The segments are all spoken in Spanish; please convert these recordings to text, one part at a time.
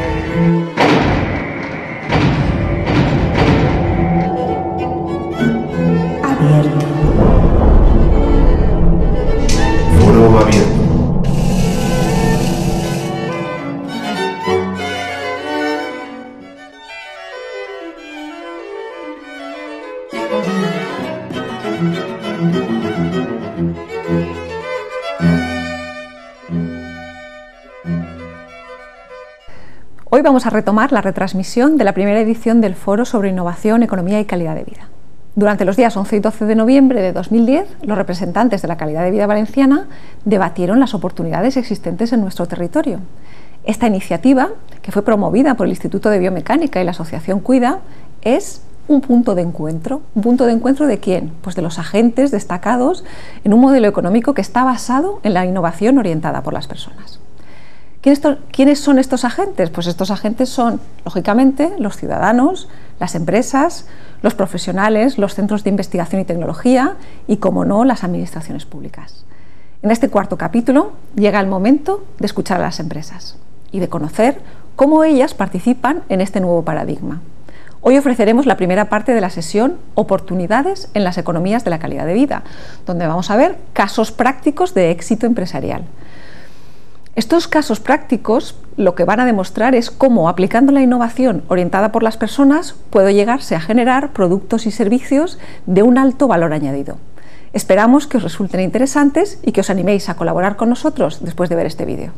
Música Hoy vamos a retomar la retransmisión de la primera edición del Foro sobre Innovación, Economía y Calidad de Vida. Durante los días 11 y 12 de noviembre de 2010, los representantes de la calidad de vida valenciana debatieron las oportunidades existentes en nuestro territorio. Esta iniciativa, que fue promovida por el Instituto de Biomecánica y la Asociación Cuida, es un punto de encuentro. ¿Un punto de encuentro de quién? Pues de los agentes destacados en un modelo económico que está basado en la innovación orientada por las personas. ¿Quiénes son estos agentes? Pues estos agentes son, lógicamente, los ciudadanos, las empresas, los profesionales, los centros de investigación y tecnología y, como no, las administraciones públicas. En este cuarto capítulo llega el momento de escuchar a las empresas y de conocer cómo ellas participan en este nuevo paradigma. Hoy ofreceremos la primera parte de la sesión Oportunidades en las economías de la calidad de vida, donde vamos a ver casos prácticos de éxito empresarial. Estos casos prácticos lo que van a demostrar es cómo aplicando la innovación orientada por las personas puede llegarse a generar productos y servicios de un alto valor añadido. Esperamos que os resulten interesantes y que os animéis a colaborar con nosotros después de ver este vídeo.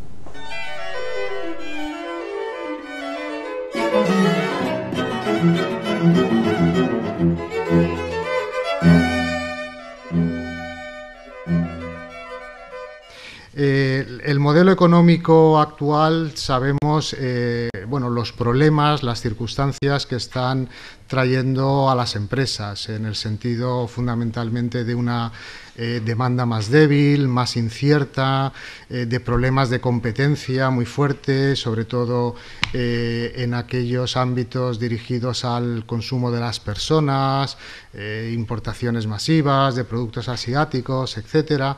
el modelo económico actual sabemos eh, bueno, los problemas, las circunstancias que están trayendo a las empresas, en el sentido fundamentalmente de una eh, demanda más débil, más incierta, eh, de problemas de competencia muy fuertes, sobre todo en aquellos ámbitos dirigidos al consumo de las personas, importaciones masivas de productos asiáticos, etcétera.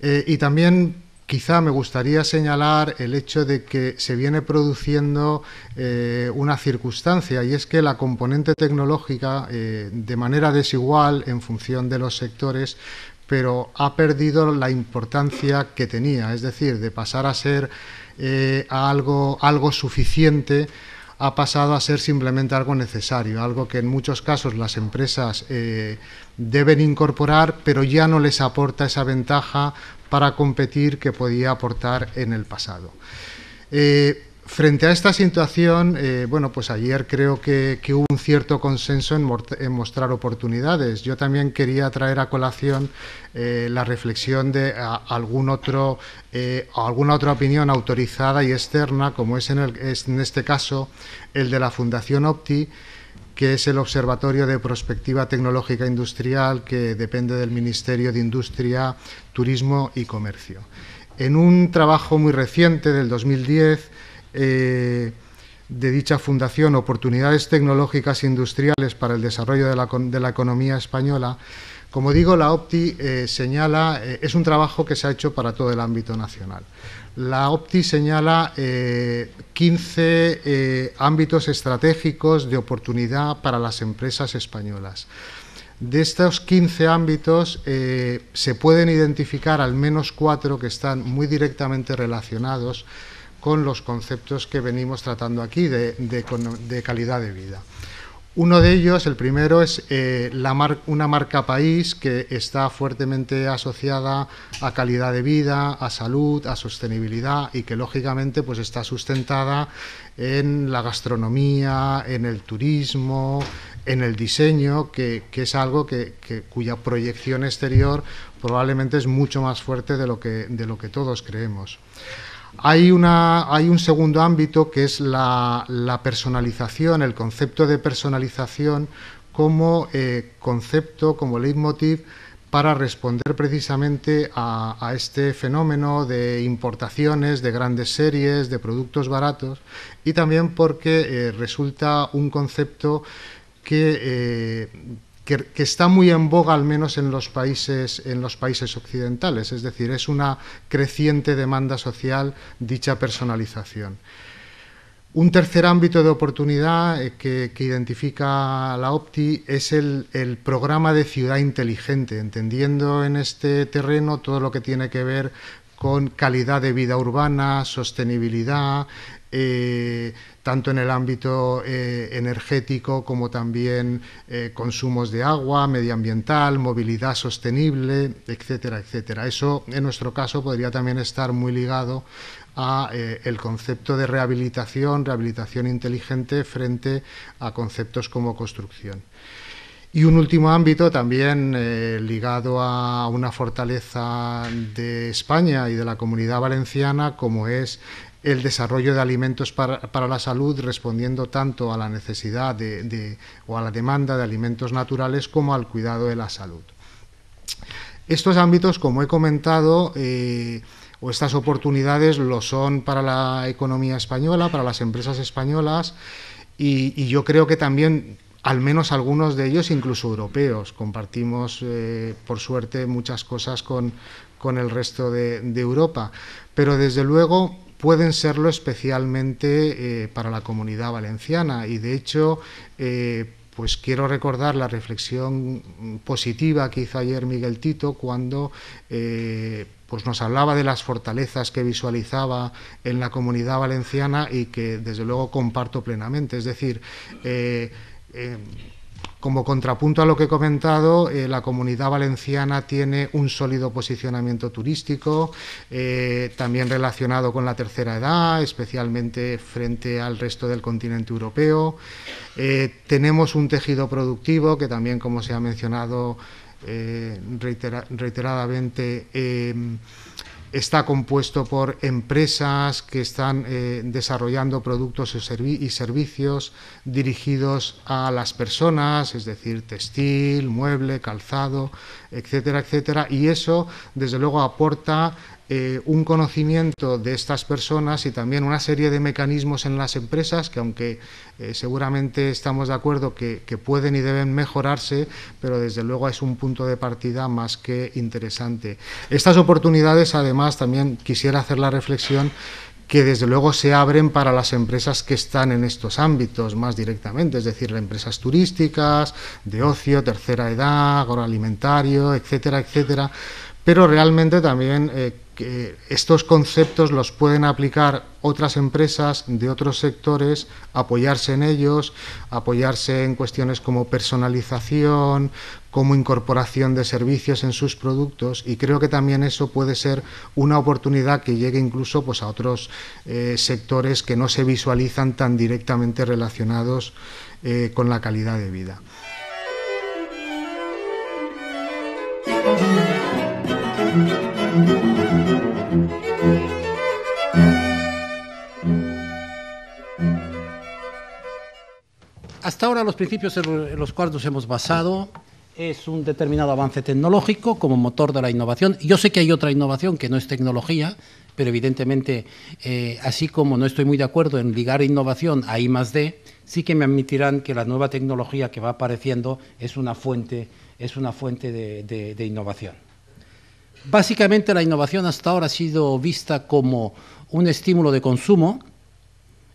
y también Quizá me gustaría señalar el hecho de que se viene produciendo eh, una circunstancia y es que la componente tecnológica, eh, de manera desigual en función de los sectores, pero ha perdido la importancia que tenía, es decir, de pasar a ser eh, algo, algo suficiente ha pasado a ser simplemente algo necesario, algo que en muchos casos las empresas deben incorporar, pero ya no les aporta esa ventaja para competir que podía aportar en el pasado. Eh, frente a esta situación, eh, bueno, pues ayer creo que, hubo un cierto consenso en, mostrar oportunidades. Yo también quería traer a colación eh, la reflexión de algún otro, alguna otra opinión autorizada y externa, como es en, es en este caso el de la Fundación Opti, que es el Observatorio de Prospectiva Tecnológica Industrial que depende del Ministerio de Industria, Turismo y Comercio. En un trabajo muy reciente del 2010 eh, de dicha fundación, Oportunidades Tecnológicas e Industriales para el Desarrollo de la, Economía Española, como digo, la OPTI eh, señala, eh, es un trabajo que se ha hecho para todo el ámbito nacional. La OPTI señala 15 eh, eh, ámbitos estratégicos de oportunidad para las empresas españolas. De estos 15 ámbitos eh, se pueden identificar al menos cuatro que están muy directamente relacionados con los conceptos que venimos tratando aquí de calidad de vida. Uno de ellos, el primero, es eh, una marca país que está fuertemente asociada a calidad de vida, a salud, a sostenibilidad y que lógicamente pues, está sustentada en la gastronomía, en el turismo, en el diseño, que, es algo que, cuya proyección exterior probablemente es mucho más fuerte de lo que todos creemos. Hay, una, hay un segundo ámbito que es la, personalización, el concepto de personalización como eh, concepto, como leitmotiv para responder precisamente a, este fenómeno de importaciones de grandes series, de productos baratos, y también porque eh, resulta un concepto que eh, que, está muy en boga al menos en los países en los países occidentales es decir es una creciente demanda social dicha personalización un tercer ámbito de oportunidad eh, que, identifica la OPTI es el, el, programa de ciudad inteligente, entendiendo en este terreno todo lo que tiene que ver con calidad de vida urbana, sostenibilidad, eh, tanto en el ámbito eh, energético como también eh, consumos de agua, medioambiental, movilidad sostenible, etcétera, etcétera. Eso, en nuestro caso, podría también estar muy ligado a el concepto de rehabilitación, rehabilitación inteligente frente a conceptos como construcción. Y un último ámbito también eh, ligado a una fortaleza de España y de la comunidad valenciana, como es el desarrollo de alimentos para, la salud respondiendo tanto a la necesidad de, o a la demanda de alimentos naturales como al cuidado de la salud. Estos ámbitos, como he comentado, eh, o estas oportunidades lo son para la economía española, para las empresas españolas, y, yo creo que también al menos algunos de ellos incluso europeos. Compartimos, eh, por suerte, muchas cosas con, con el resto de, Europa, pero desde luego pueden serlo especialmente eh, para la comunidad valenciana y de hecho eh, pues quiero recordar la reflexión positiva que hizo ayer Miguel Tito cuando pues nos hablaba de las fortalezas que visualizaba en la comunidad valenciana y que desde luego comparto plenamente. Es decir, Em, como contrapunto a lo que he comentado, eh, la comunidad valenciana tiene un sólido posicionamiento turístico, eh, también relacionado con la tercera edad, especialmente frente al resto del continente europeo. Eh, tenemos un tejido productivo que también, como se ha mencionado reiteradamente, em, está compuesto por empresas que están eh, desarrollando productos y, servicios dirigidos a las personas, es decir, textil, mueble, calzado, etcétera, etcétera. Y eso, desde luego, aporta eh, un conocimiento de estas personas y también una serie de mecanismos en las empresas que, aunque eh, seguramente estamos de acuerdo que, que, pueden y deben mejorarse, pero desde luego es un punto de partida más que interesante. Estas oportunidades, además, también quisiera hacer la reflexión que desde luego se abren para las empresas que están en estos ámbitos más directamente, es decir, empresas turísticas, de ocio, tercera edad, agroalimentario, etcétera, etcétera pero realmente también eh, que estos conceptos los pueden aplicar otras empresas de otros sectores, apoyarse en ellos, apoyarse en cuestiones como personalización, como incorporación de servicios en sus productos y creo que también eso puede ser una oportunidad que llegue incluso pues, a otros eh, sectores que no se visualizan tan directamente relacionados eh, con la calidad de vida. Hasta ahora los principios en los cuales hemos basado es un determinado avance tecnológico como motor de la innovación. Yo sé que hay otra innovación que no es tecnología, pero evidentemente, eh, así como no estoy muy de acuerdo en ligar innovación a I más D, sí que me admitirán que la nueva tecnología que va apareciendo es una fuente, es una fuente de innovación. Básicamente la innovación hasta ahora ha sido vista como un estímulo de consumo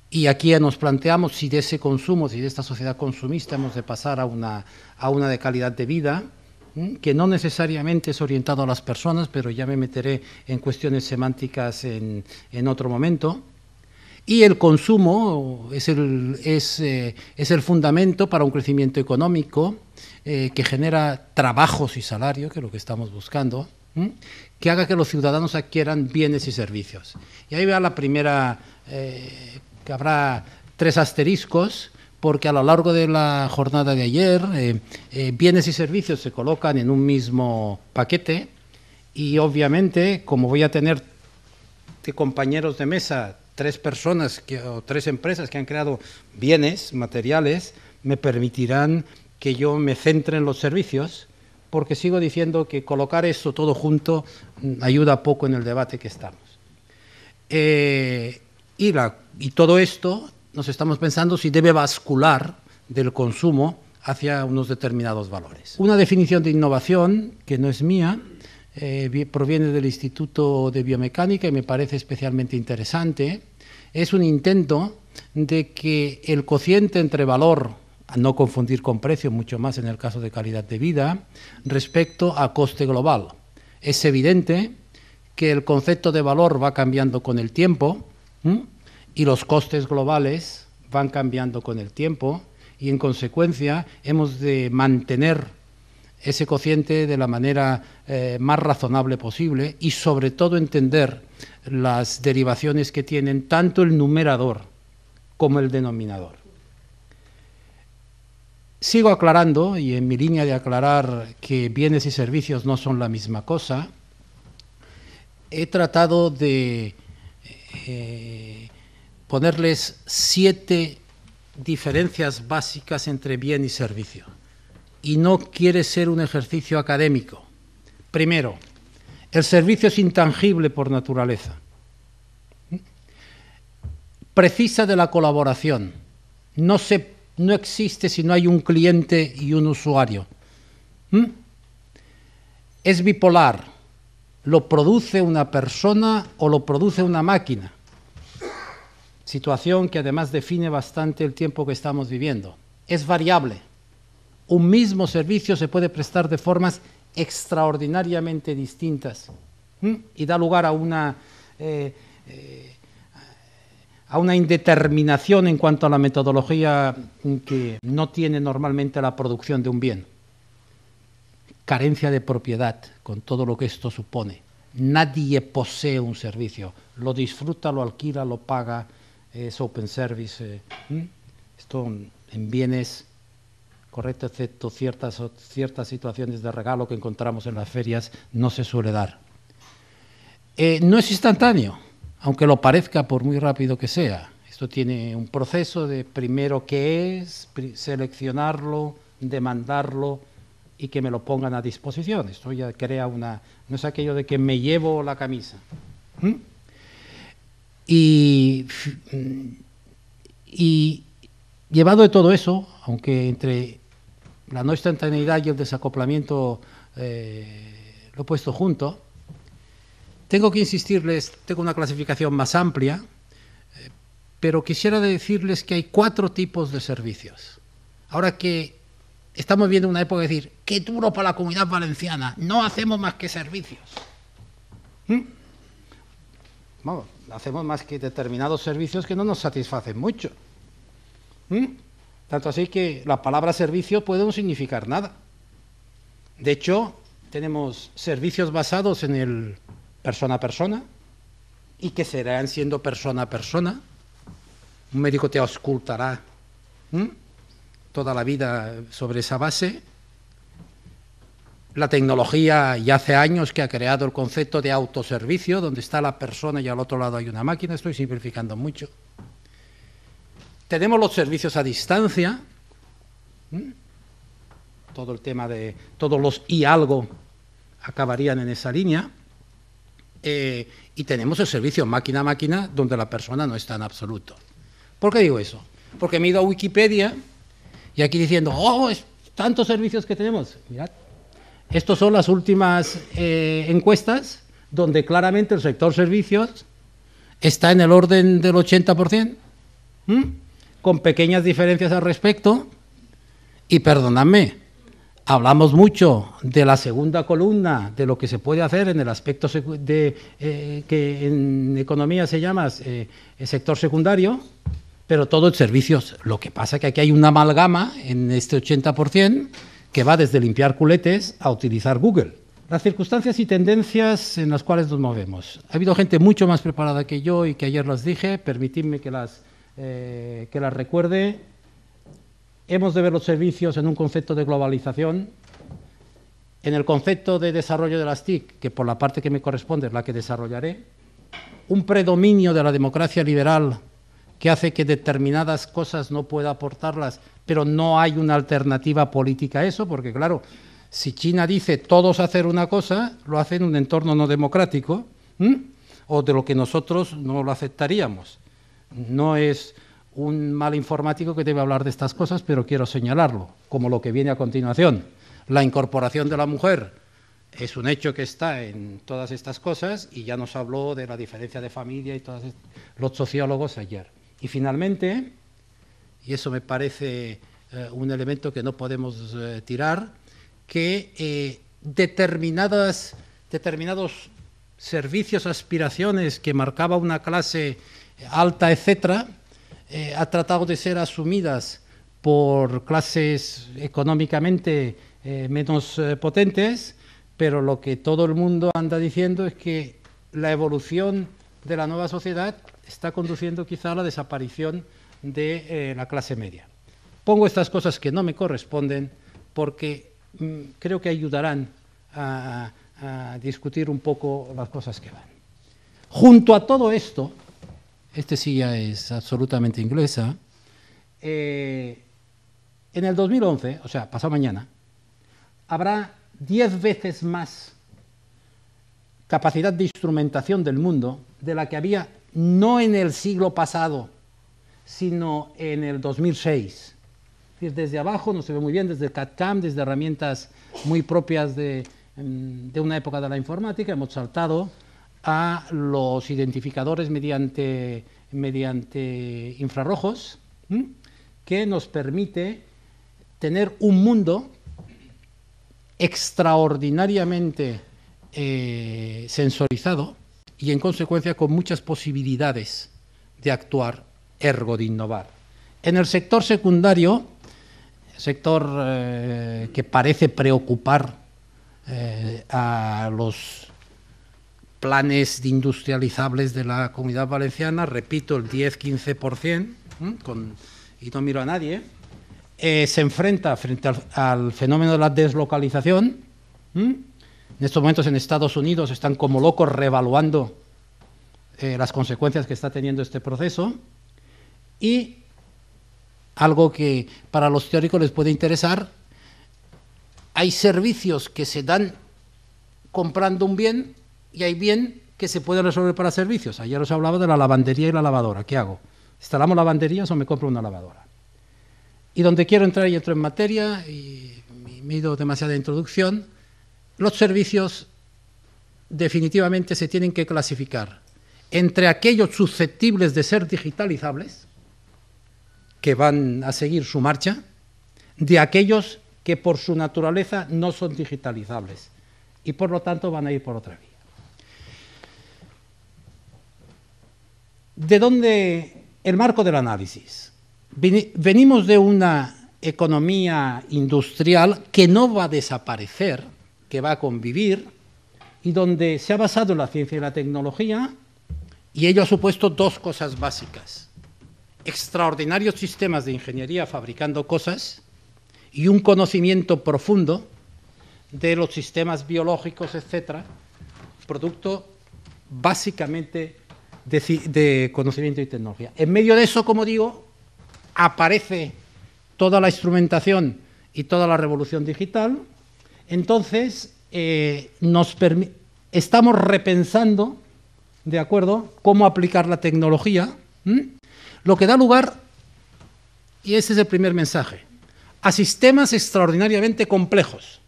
y aquí nos planteamos si de ese consumo, si de esta sociedad consumista hemos de pasar a una, de calidad de vida, que no necesariamente es orientado a las personas, pero ya me meteré en cuestiones semánticas en, otro momento. Y el consumo es el, eh, fundamento para un crecimiento económico eh, que genera trabajos y salario, que es lo que estamos buscando, que haga que los ciudadanos adquieran bienes y servicios. Y ahí va la primera, eh, que habrá tres asteriscos, porque a lo largo de la jornada de ayer eh, eh, bienes y servicios se colocan en un mismo paquete y obviamente como voy a tener de compañeros de mesa tres personas o tres empresas que han creado bienes materiales, me permitirán que yo me centre en los servicios porque sigo diciendo que colocar eso todo junto mm, ayuda poco en el debate que estamos. Eh, y, todo esto nos estamos pensando si debe bascular del consumo hacia unos determinados valores. Una definición de innovación, que no es mía, eh, proviene del Instituto de Biomecánica y me parece especialmente interesante, es un intento de que el cociente entre valor a no confundir con precio, mucho más en el caso de calidad de vida, respecto a coste global. Es evidente que el concepto de valor va cambiando con el tiempo y los costes globales van cambiando con el tiempo y en consecuencia hemos de mantener ese cociente de la manera eh, más razonable posible y sobre todo entender las derivaciones que tienen tanto el numerador como el denominador. Sigo aclarando, y en mi línea de aclarar que bienes y servicios no son la misma cosa, he tratado de eh, ponerles siete diferencias básicas entre bien y servicio. Y no quiere ser un ejercicio académico. Primero, el servicio es intangible por naturaleza. Precisa de la colaboración. No se no existe si no hay un cliente y un usuario. ¿Mm? Es bipolar. Lo produce una persona o lo produce una máquina. Situación que además define bastante el tiempo que estamos viviendo. Es variable. Un mismo servicio se puede prestar de formas extraordinariamente distintas ¿Mm? y da lugar a una eh, eh, a una indeterminación en cuanto a la metodología que no tiene normalmente la producción de un bien. Carencia de propiedad, con todo lo que esto supone. Nadie posee un servicio, lo disfruta, lo alquila, lo paga, es open service. Eh, esto en bienes, correcto, excepto ciertas, ciertas situaciones de regalo que encontramos en las ferias, no se suele dar. Eh, no es instantáneo aunque lo parezca por muy rápido que sea. Esto tiene un proceso de primero qué es, seleccionarlo, demandarlo y que me lo pongan a disposición. Esto ya crea una... no es aquello de que me llevo la camisa. Mm, y, llevado de todo eso, aunque entre la no instantaneidad y el desacoplamiento eh, lo he puesto junto, tengo que insistirles, tengo una clasificación más amplia, eh, pero quisiera decirles que hay cuatro tipos de servicios. Ahora que estamos viendo una época de decir, qué duro para la comunidad valenciana, no hacemos más que servicios. Bueno, ¿Mm? hacemos más que determinados servicios que no nos satisfacen mucho. ¿Mm? Tanto así que la palabra servicio puede no significar nada. De hecho, tenemos servicios basados en el persona a persona y que serán siendo persona a persona. Un médico te auscultará toda la vida sobre esa base. La tecnología ya hace años que ha creado el concepto de autoservicio, donde está la persona y al otro lado hay una máquina. Estoy simplificando mucho. Tenemos los servicios a distancia, todo el tema de todos los y algo acabarían en esa línea. Eh, y tenemos el servicio máquina a máquina donde la persona no está en absoluto. ¿Por qué digo eso? Porque me he ido a Wikipedia y aquí diciendo, oh, es tantos servicios que tenemos. Mirad, estas son las últimas eh, encuestas donde claramente el sector servicios está en el orden del 80%, con pequeñas diferencias al respecto. Y perdonadme, Hablamos mucho de la segunda columna, de lo que se puede hacer en el aspecto eh, que en economía se llama eh, el sector secundario, pero todo en servicios. Lo que pasa es que aquí hay una amalgama en este 80% que va desde limpiar culetes a utilizar Google. Las circunstancias y tendencias en las cuales nos movemos. Ha habido gente mucho más preparada que yo y que ayer las dije, permitidme que las, eh, que las recuerde hemos de ver los servicios en un concepto de globalización, en el concepto de desarrollo de las TIC, que por la parte que me corresponde es la que desarrollaré, un predominio de la democracia liberal que hace que determinadas cosas no pueda aportarlas, pero no hay una alternativa política a eso, porque claro, si China dice todos hacer una cosa, lo hace en un entorno no democrático, o de lo que nosotros no lo aceptaríamos. No es un mal informático que debe hablar de estas cosas, pero quiero señalarlo, como lo que viene a continuación. La incorporación de la mujer es un hecho que está en todas estas cosas y ya nos habló de la diferencia de familia y todos los sociólogos ayer. Y finalmente, y eso me parece eh, un elemento que no podemos eh, tirar, que eh, determinadas, determinados servicios, aspiraciones que marcaba una clase alta, etcétera, eh, ha tratado de ser asumidas por clases económicamente eh, menos eh, potentes, pero lo que todo el mundo anda diciendo es que la evolución de la nueva sociedad está conduciendo quizá a la desaparición de la clase media. Pongo estas cosas que no me corresponden porque mm, creo que ayudarán a discutir un poco las cosas que van. Junto a todo esto, este ya es absolutamente inglesa. Eh, en el 2011, o sea, pasado mañana, habrá 10 veces más capacidad de instrumentación del mundo de la que había no en el siglo pasado, sino en el 2006. Desde abajo no se ve muy bien, desde el desde herramientas muy propias de, mm, de una época de la informática, hemos saltado a los identificadores mediante, mediante infrarrojos, que nos permite tener un mundo extraordinariamente eh, sensorizado y en consecuencia con muchas posibilidades de actuar, ergo de innovar. En el sector secundario, sector eh, que parece preocupar eh, a los planes industrializables de la comunidad valenciana, repito, el 10-15%, y no miro a nadie, eh, se enfrenta frente al, fenómeno de la deslocalización. En estos momentos en Estados Unidos están como locos revaluando eh, las consecuencias que está teniendo este proceso. Y algo que para los teóricos les puede interesar, hay servicios que se dan comprando un bien y hay bien que se puede resolver para servicios. Ayer os hablaba de la lavandería y la lavadora. ¿Qué hago? ¿Instalamos lavanderías o me compro una lavadora? Y donde quiero entrar y entro en materia, y me he ido demasiada introducción, los servicios definitivamente se tienen que clasificar entre aquellos susceptibles de ser digitalizables, que van a seguir su marcha, de aquellos que por su naturaleza no son digitalizables y por lo tanto van a ir por otra vía. ¿De dónde el marco del análisis? Venimos de una economía industrial que no va a desaparecer, que va a convivir, y donde se ha basado en la ciencia y la tecnología, y ello ha supuesto dos cosas básicas. Extraordinarios sistemas de ingeniería fabricando cosas y un conocimiento profundo de los sistemas biológicos, etcétera, producto básicamente de, conocimiento y tecnología. En medio de eso, como digo, aparece toda la instrumentación y toda la revolución digital, entonces eh, estamos repensando, ¿de acuerdo?, cómo aplicar la tecnología, lo que da lugar, y ese es el primer mensaje, a sistemas extraordinariamente complejos,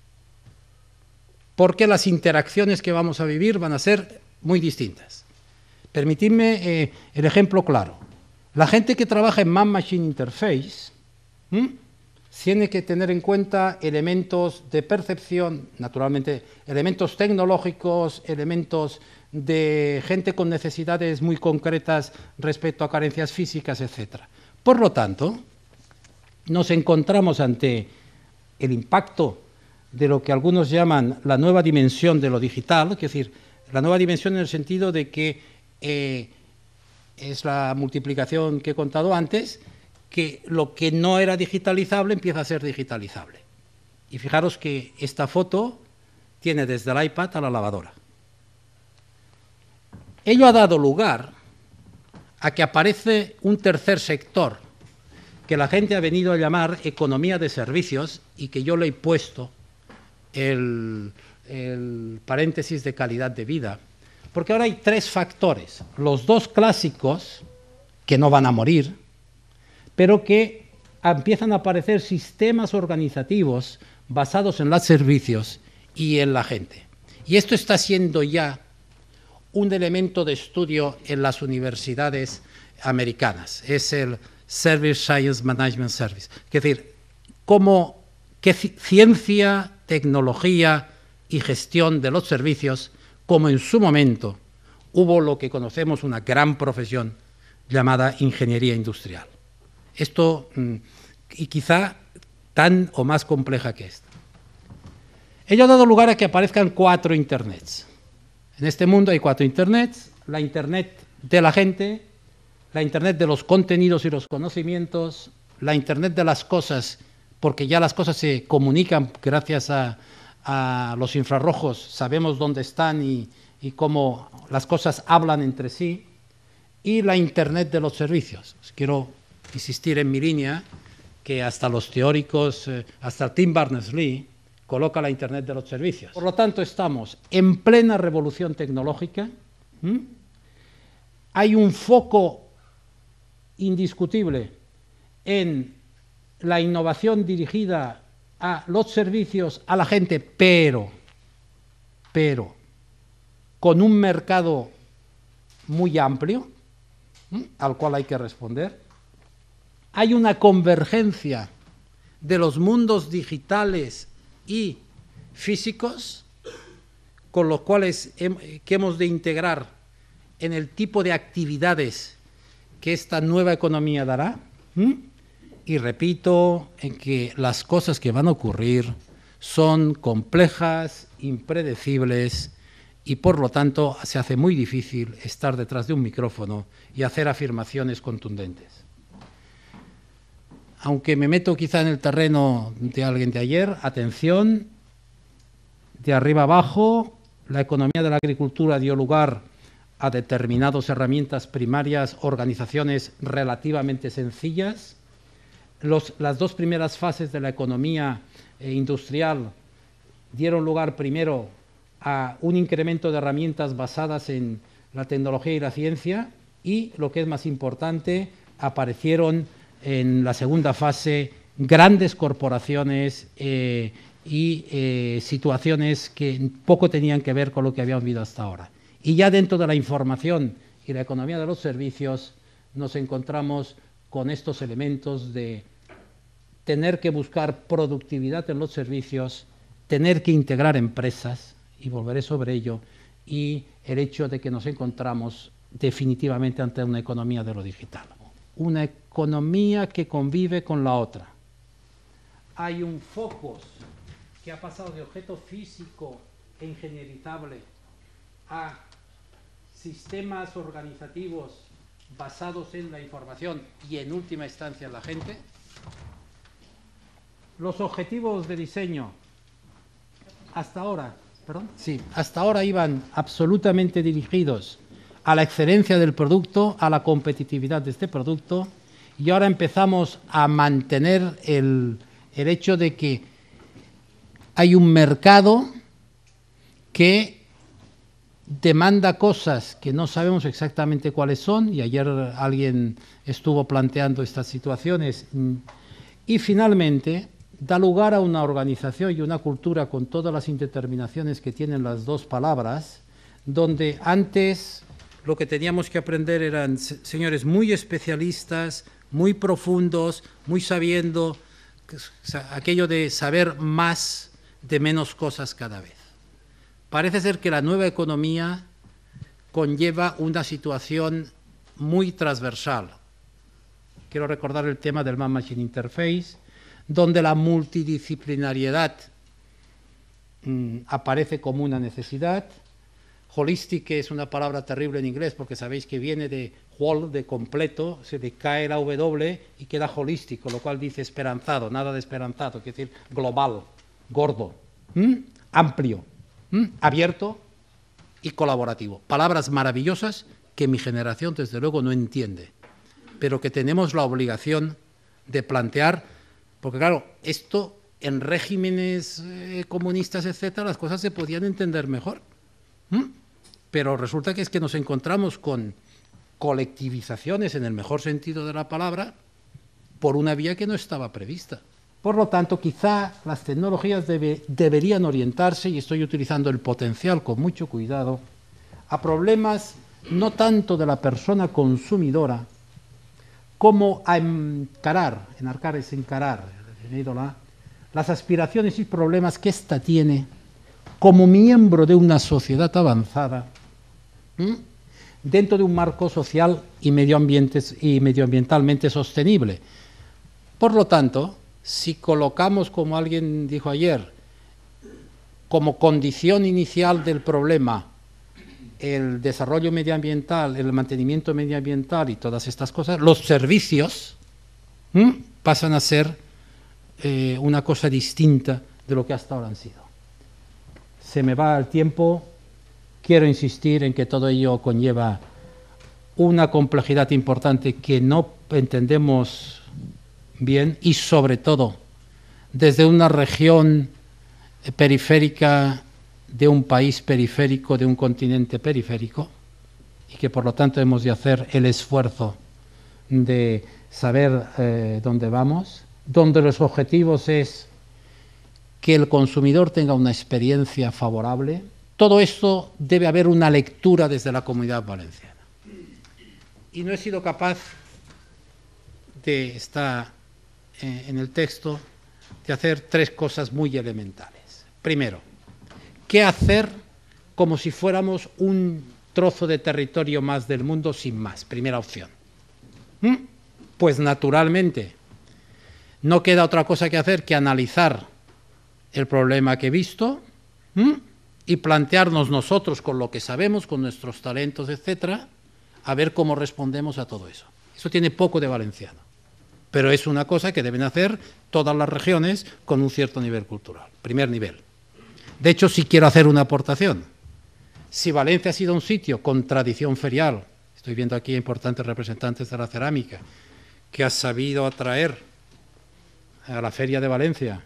porque las interacciones que vamos a vivir van a ser muy distintas. Permitidme eh, el ejemplo claro. La gente que trabaja en Man Machine Interface tiene que tener en cuenta elementos de percepción, naturalmente, elementos tecnológicos, elementos de gente con necesidades muy concretas respecto a carencias físicas, etc. Por lo tanto, nos encontramos ante el impacto de lo que algunos llaman la nueva dimensión de lo digital, es decir, la nueva dimensión en el sentido de que eh, es la multiplicación que he contado antes, que lo que no era digitalizable empieza a ser digitalizable. Y fijaros que esta foto tiene desde el iPad a la lavadora. Ello ha dado lugar a que aparece un tercer sector que la gente ha venido a llamar economía de servicios y que yo le he puesto el paréntesis de calidad de vida, porque ahora hay tres factores. Los dos clásicos, que no van a morir, pero que empiezan a aparecer sistemas organizativos basados en los servicios y en la gente. Y esto está siendo ya un elemento de estudio en las universidades americanas. Es el Service Science Management Service. Es decir, cómo, qué ciencia, tecnología y gestión de los servicios como en su momento hubo lo que conocemos una gran profesión llamada ingeniería industrial. Esto, mm, y quizá tan o más compleja que esta. Ello ha dado lugar a que aparezcan cuatro internets. En este mundo hay cuatro internets, la internet de la gente, la internet de los contenidos y los conocimientos, la internet de las cosas, porque ya las cosas se comunican gracias a a los infrarrojos, sabemos dónde están y, cómo las cosas hablan entre sí, y la Internet de los servicios. Pues quiero insistir en mi línea que hasta los teóricos, eh, hasta Tim Berners-Lee, coloca la Internet de los servicios. Por lo tanto, estamos en plena revolución tecnológica. Hay un foco indiscutible en la innovación dirigida a los servicios a la gente, pero, pero, con un mercado muy amplio, al cual hay que responder, hay una convergencia de los mundos digitales y físicos, con los cuales que hemos de integrar en el tipo de actividades que esta nueva economía dará y repito en que las cosas que van a ocurrir son complejas, impredecibles y por lo tanto se hace muy difícil estar detrás de un micrófono y hacer afirmaciones contundentes. Aunque me meto quizá en el terreno de alguien de ayer, atención, de arriba abajo, la economía de la agricultura dio lugar a determinadas herramientas primarias, organizaciones relativamente sencillas, las dos primeras fases de la economía eh, industrial dieron lugar primero a un incremento de herramientas basadas en la tecnología y la ciencia y, lo que es más importante, aparecieron en la segunda fase grandes corporaciones eh, y eh, situaciones que poco tenían que ver con lo que habíamos vivido hasta ahora. Y ya dentro de la información y la economía de los servicios nos encontramos con estos elementos de tener que buscar productividad en los servicios, tener que integrar empresas, y volveré sobre ello, y el hecho de que nos encontramos definitivamente ante una economía de lo digital, una economía que convive con la otra. Hay un foco que ha pasado de objeto físico e ingenierizable a sistemas organizativos basados en la información y en última instancia en la gente. Los objetivos de diseño hasta ahora, perdón, sí, hasta ahora iban absolutamente dirigidos a la excelencia del producto, a la competitividad de este producto y ahora empezamos a mantener el, el hecho de que hay un mercado que demanda cosas que no sabemos exactamente cuáles son, y ayer alguien estuvo planteando estas situaciones, y finalmente da lugar a una organización y una cultura con todas las indeterminaciones que tienen las dos palabras, donde antes lo que teníamos que aprender eran señores muy especialistas, muy profundos, muy sabiendo, aquello de saber más de menos cosas cada vez. Parece ser que la nueva economía conlleva una situación muy transversal. Quiero recordar el tema del Man Machine Interface, donde la multidisciplinariedad mm, aparece como una necesidad. Holistic es una palabra terrible en inglés porque sabéis que viene de whole, de completo, se le cae la W y queda holístico, lo cual dice esperanzado, nada de esperanzado, quiere decir global, gordo, amplio abierto y colaborativo. Palabras maravillosas que mi generación desde luego no entiende, pero que tenemos la obligación de plantear, porque claro, esto en regímenes eh, comunistas, etcétera, las cosas se podían entender mejor. Pero resulta que es que nos encontramos con colectivizaciones en el mejor sentido de la palabra por una vía que no estaba prevista. Por lo tanto, quizá las tecnologías deberían orientarse, y estoy utilizando el potencial con mucho cuidado, a problemas no tanto de la persona consumidora, como a encarar, enarcar es encarar, las aspiraciones y problemas que ésta tiene como miembro de una sociedad avanzada, dentro de un marco social y, medioambientes, y medioambientalmente sostenible. Por lo tanto, si colocamos, como alguien dijo ayer, como condición inicial del problema el desarrollo medioambiental, el mantenimiento medioambiental y todas estas cosas, los servicios pasan a ser eh, una cosa distinta de lo que hasta ahora han sido. Se me va el tiempo, quiero insistir en que todo ello conlleva una complejidad importante que no entendemos bien y sobre todo desde una región eh, periférica de un país periférico, de un continente periférico, y que por lo tanto hemos de hacer el esfuerzo de saber eh, dónde vamos, donde los objetivos es que el consumidor tenga una experiencia favorable. Todo esto debe haber una lectura desde la comunidad valenciana. Y no he sido capaz de esta eh, en el texto de hacer tres cosas muy elementales. Primero, ¿qué hacer como si fuéramos un trozo de territorio más del mundo sin más? Primera opción. ¿Mm? Pues naturalmente, no queda otra cosa que hacer que analizar el problema que he visto ¿Mm? y plantearnos nosotros con lo que sabemos, con nuestros talentos, etcétera, a ver cómo respondemos a todo eso. Eso tiene poco de valenciano. Pero es una cosa que deben hacer todas las regiones con un cierto nivel cultural, primer nivel. De hecho, si quiero hacer una aportación. Si Valencia ha sido un sitio con tradición ferial, estoy viendo aquí importantes representantes de la cerámica, que ha sabido atraer a la Feria de Valencia,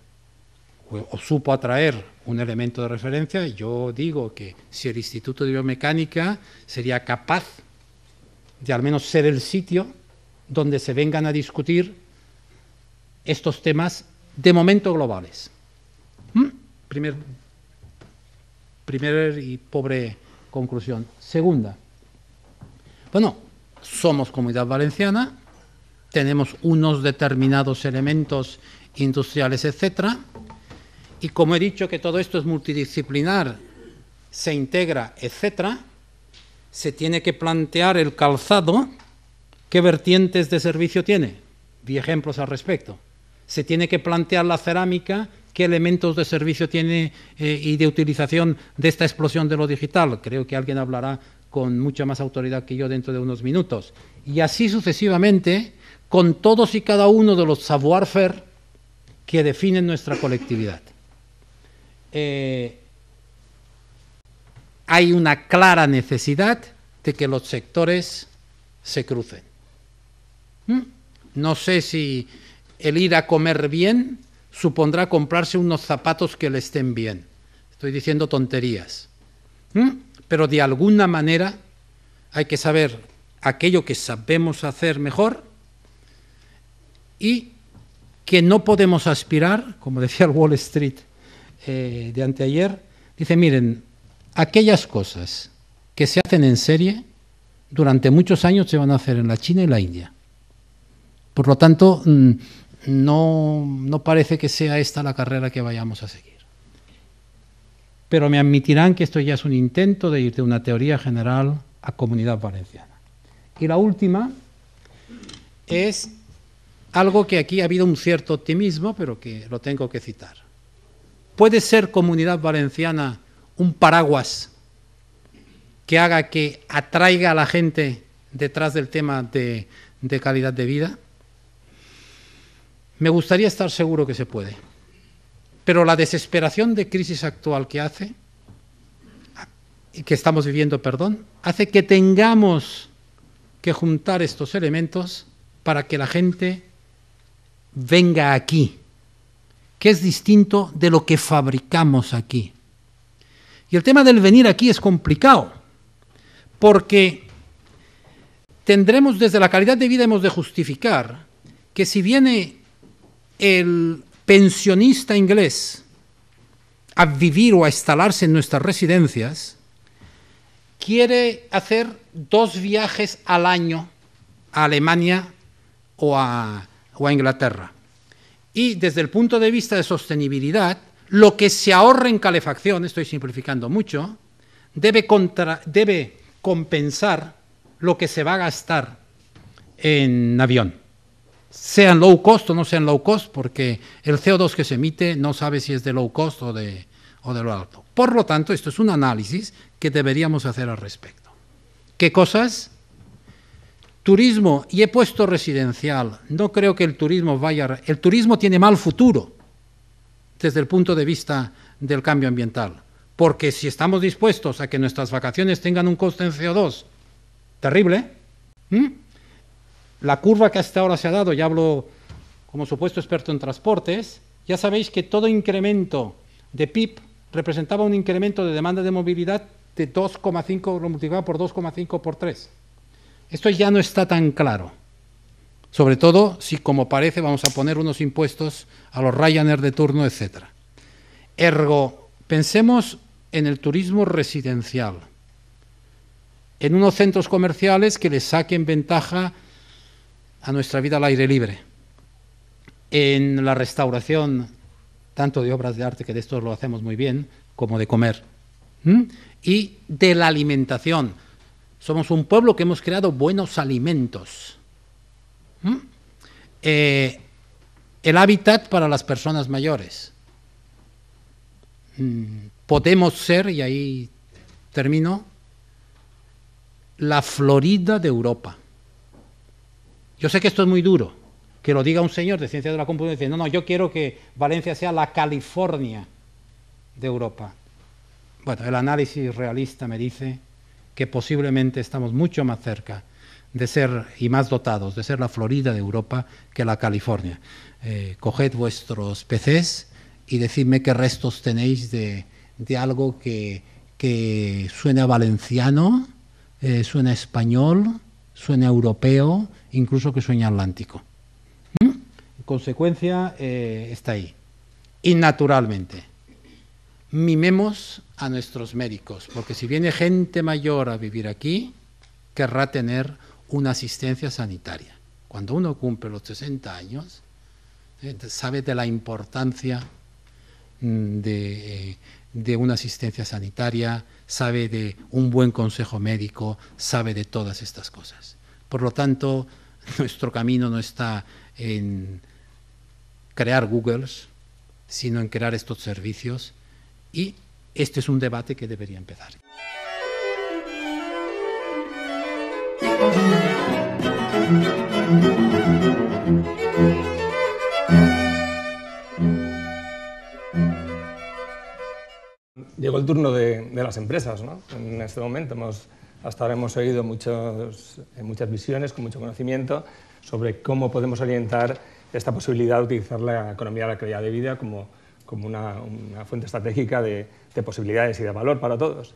o supo atraer un elemento de referencia, yo digo que si el Instituto de Biomecánica sería capaz de al menos ser el sitio donde se vengan a discutir estos temas de momento globales. Hmm. Primer, y pobre conclusión. Segunda, bueno, somos comunidad valenciana, tenemos unos determinados elementos industriales, etcétera, y como he dicho que todo esto es multidisciplinar, se integra, etcétera, se tiene que plantear el calzado ¿Qué vertientes de servicio tiene? Vi ejemplos al respecto. Se tiene que plantear la cerámica, qué elementos de servicio tiene eh, y de utilización de esta explosión de lo digital. Creo que alguien hablará con mucha más autoridad que yo dentro de unos minutos. Y así sucesivamente, con todos y cada uno de los savoir-faire que definen nuestra colectividad. Eh, hay una clara necesidad de que los sectores se crucen. Mm, no sé si el ir a comer bien supondrá comprarse unos zapatos que le estén bien. Estoy diciendo tonterías. Mm, pero de alguna manera hay que saber aquello que sabemos hacer mejor y que no podemos aspirar, como decía el Wall Street eh, de anteayer, dice, miren, aquellas cosas que se hacen en serie, durante muchos años se van a hacer en la China y la India. Por lo tanto, mm, no, parece que sea esta la carrera que vayamos a seguir. Pero me admitirán que esto ya es un intento de ir de una teoría general a comunidad valenciana. Y la última es algo que aquí ha habido un cierto optimismo, pero que lo tengo que citar. ¿Puede ser comunidad valenciana un paraguas que haga que atraiga a la gente detrás del tema de calidad de vida? Me gustaría estar seguro que se puede. Pero la desesperación de crisis actual que hace, que estamos viviendo, perdón, hace que tengamos que juntar estos elementos para que la gente venga aquí, que es distinto de lo que fabricamos aquí. Y el tema del venir aquí es complicado, porque tendremos desde la calidad de vida hemos de justificar que si viene el pensionista inglés a vivir o a instalarse en nuestras residencias, quiere hacer dos viajes al año a Alemania o a, Inglaterra. Y desde el punto de vista de sostenibilidad, lo que se ahorra en calefacción, estoy simplificando mucho, debe compensar lo que se va a gastar en avión sean low cost o no sean low cost, porque el CO2 que se emite no sabe si es de low cost o de, o de lo alto. Por lo tanto, esto es un análisis que deberíamos hacer al respecto. ¿Qué cosas? Turismo, y he puesto residencial, no creo que el turismo vaya... El turismo tiene mal futuro desde el punto de vista del cambio ambiental, porque si estamos dispuestos a que nuestras vacaciones tengan un coste en CO2 terrible, la curva que hasta ahora se ha dado, ya hablo como supuesto experto en transportes, ya sabéis que todo incremento de PIB representaba un incremento de demanda de movilidad de 2,5, lo multiplicaba por 2,5 por 3. Esto ya no está tan claro. Sobre todo si, como parece, vamos a poner unos impuestos a los Ryanair de turno, etc. Ergo, pensemos en el turismo residencial, en unos centros comerciales que le saquen ventaja a nuestra vida al aire libre, en la restauración tanto de obras de arte, que de esto lo hacemos muy bien, como de comer, y de la alimentación. Somos un pueblo que hemos creado buenos alimentos. Eh, el hábitat para las personas mayores. Mm, podemos ser, y ahí termino, la Florida de Europa. Yo sé que esto es muy duro, que lo diga un señor de ciencia de la computación, dice, no, no, yo quiero que Valencia sea la California de Europa. Bueno, el análisis realista me dice que posiblemente estamos mucho más cerca de ser y más dotados de ser la Florida de Europa que la California. Eh, coged vuestros PCs y decidme qué restos tenéis de, algo que, que suena valenciano, eh, suena español, suena europeo, incluso que sueña Atlántico. ¿Mm? En consecuencia, eh, está ahí. Y naturalmente, mimemos a nuestros médicos, porque si viene gente mayor a vivir aquí, querrá tener una asistencia sanitaria. Cuando uno cumple los 60 años, eh, sabe de la importancia mm, de... Eh, de una asistencia sanitaria, sabe de un buen consejo médico, sabe de todas estas cosas. Por lo tanto, Nuestro camino no está en crear Googles, sino en crear estos servicios y este es un debate que debería empezar. Llegó el turno de, de las empresas, ¿no? En este momento hemos hasta ahora hemos oído muchas visiones con mucho conocimiento sobre cómo podemos orientar esta posibilidad de utilizar la economía de la calidad de vida como, una, fuente estratégica de, posibilidades y de valor para todos.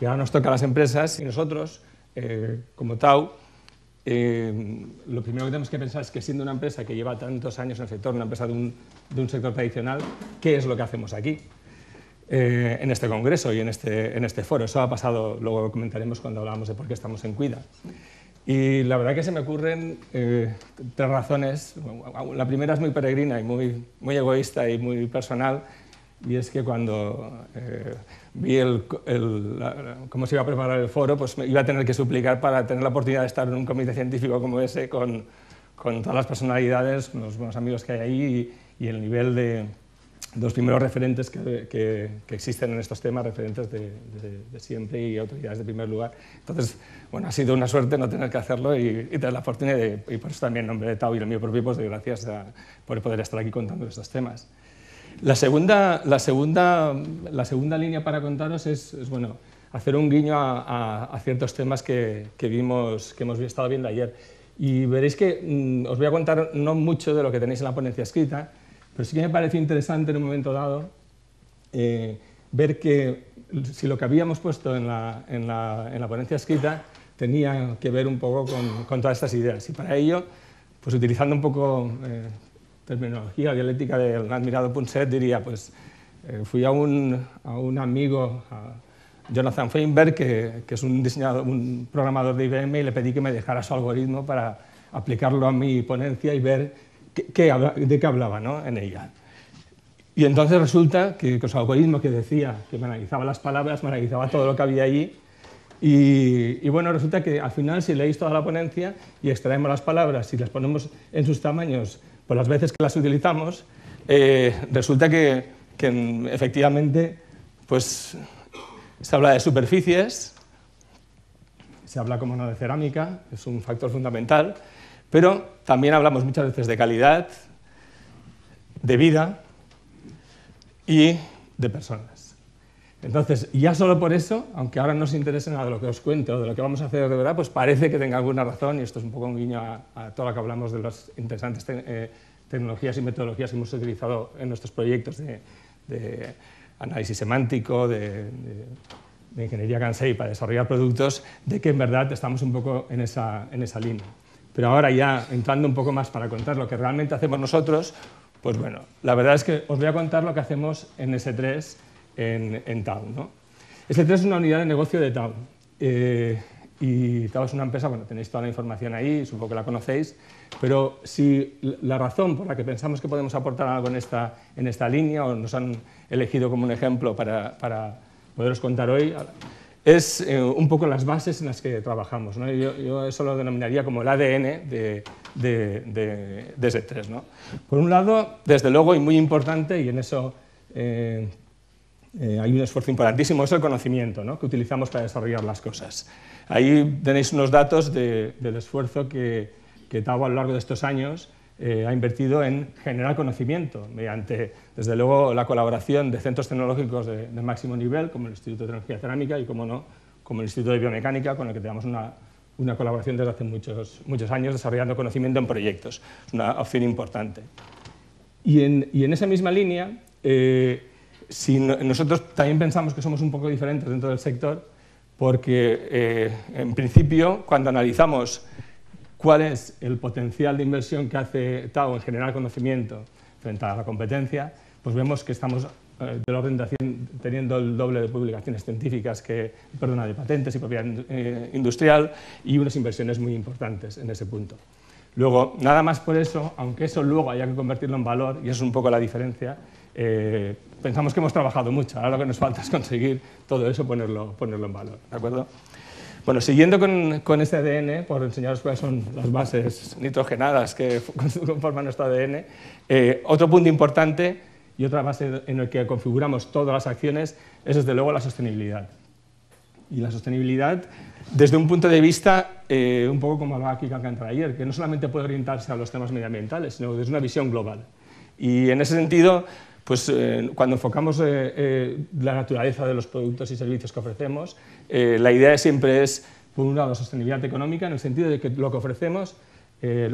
Y ahora nos toca a las empresas y nosotros, eh, como Tau, eh, lo primero que tenemos que pensar es que siendo una empresa que lleva tantos años en el sector, una empresa de un sector tradicional, ¿qué es lo que hacemos aquí? Eh, en este congreso y en este, en este foro. Eso ha pasado, luego comentaremos cuando hablamos de por qué estamos en Cuida. Y la verdad que se me ocurren eh, tres razones. La primera es muy peregrina y muy, muy egoísta y muy personal, y es que cuando eh, vi el, cómo se iba a preparar el foro, pues me iba a tener que suplicar para tener la oportunidad de estar en un comité científico como ese, con, con todas las personalidades, los buenos amigos que hay ahí y el nivel de, los primeros referentes que, existen en estos temas, referentes de, siempre y autoridades de primer lugar. Entonces, bueno, ha sido una suerte no tener que hacerlo y, tener la fortuna, de, y por eso también en nombre de tau y el mío propio, pues de gracias por poder estar aquí contando estos temas. La segunda, la segunda, la segunda línea para contaros es, bueno, hacer un guiño a, ciertos temas que, vimos, que hemos estado viendo ayer. Y veréis que mm, os voy a contar no mucho de lo que tenéis en la ponencia escrita, pero sí que me pareció interesante en un momento dado eh, ver que si lo que habíamos puesto en la, en la, en la ponencia escrita tenía que ver un poco con, con, todas estas ideas. Y para ello, pues utilizando un poco eh, terminología dialéctica del admirado Punset, diría, pues eh, fui a un, a un amigo, a Jonathan Feinberg, que, que es un, diseñador, un programador de IBM, y le pedí que me dejara su algoritmo para aplicarlo a mi ponencia y ver de qué hablaba ¿no? en ella. Y entonces resulta que, que, los algoritmos que decía que me analizaba las palabras, me analizaba todo lo que había allí. Y, bueno, resulta que al final, si leéis toda la ponencia y extraemos las palabras y las ponemos en sus tamaños por las veces que las utilizamos, eh, resulta que, que, efectivamente pues, se habla de superficies, se habla como no de cerámica, es un factor fundamental, pero también hablamos muchas veces de calidad, de vida y de personas. Entonces, ya solo por eso, aunque ahora no os interese nada de lo que os cuento, de lo que vamos a hacer de verdad, pues parece que tenga alguna razón, y esto es un poco un guiño a, toda todo lo que hablamos de las interesantes eh, tecnologías y metodologías que hemos utilizado en nuestros proyectos de, análisis semántico, de, ingeniería cansei para desarrollar productos, de que en verdad estamos un poco en esa línea. Pero ahora ya entrando un poco más para contar lo que realmente hacemos nosotros, pues bueno, la verdad es que os voy a contar lo que hacemos en S3 en, en Town. s S3 es una unidad de negocio de Town. Eh, y Town es una empresa, bueno, tenéis toda la información ahí, supongo que la conocéis, pero si la razón por la que pensamos que podemos aportar algo en esta, en esta línea, o nos han elegido como un ejemplo para, para poderos contar hoy, es eh, un poco las bases en las que trabajamos. ¿no? Yo, eso lo denominaría como el ADN de, de, de, 3 Por un lado, desde luego, y muy importante, y en eso eh, eh, hay un esfuerzo importantísimo, es el conocimiento ¿no? que utilizamos para desarrollar las cosas. Ahí tenéis unos datos del esfuerzo que, que dado a lo largo de estos años eh, ha invertido en generar conocimiento mediante, desde luego, la colaboración de centros tecnológicos de, máximo nivel, como el Instituto de Tecnología Cerámica y, como no, como el Instituto de Biomecánica, con el que tenemos una, colaboración desde hace muchos, muchos años desarrollando conocimiento en proyectos. Es una opción importante. Y en, esa misma línea, eh, si nosotros también pensamos que somos un poco diferentes dentro del sector, porque eh, en principio cuando analizamos cuál es el potencial de inversión que hace Tao en generar conocimiento frente a la competencia, pues vemos que estamos eh, de orden de teniendo el doble de publicaciones científicas, que, perdona, de patentes y propiedad eh, industrial y unas inversiones muy importantes en ese punto. Luego, nada más por eso, aunque eso luego haya que convertirlo en valor, y eso es un poco la diferencia, eh, pensamos que hemos trabajado mucho, ahora lo que nos falta es conseguir todo eso, ponerlo, ponerlo en valor. ¿De acuerdo? Bueno, siguiendo con, con este ADN, por enseñaros cuáles son las bases nitrogenadas que conforman nuestro ADN, eh, otro punto importante y otra base en la que configuramos todas las acciones es desde luego la sostenibilidad. Y la sostenibilidad desde un punto de vista eh, un poco como hablaba aquí Cantar ayer, que no solamente puede orientarse a los temas medioambientales, sino desde una visión global. Y en ese sentido, pues eh, cuando enfocamos eh, eh, la naturaleza de los productos y servicios que ofrecemos, la idea siempre es, por un lado, sostenibilidad económica, en el sentido de que lo que ofrecemos,